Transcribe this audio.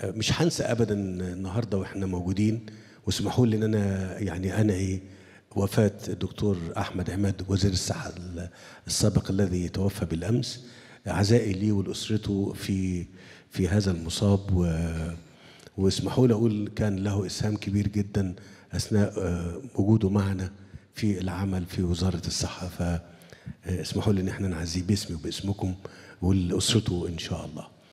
آه، مش هنسى ابدا النهارده واحنا موجودين واسمحوا لي ان انا يعني ايه وفاه الدكتور احمد عماد وزير الصحه السابق الذي توفى بالامس عزائي لي ولاسرته في في هذا المصاب و واسمحوا لي اقول كان له اسهام كبير جدا اثناء آه، وجوده معنا في العمل في وزاره الصحه ف آه، اسمحوا لي ان احنا نعزيه باسمي وباسمكم ولاسرته ان شاء الله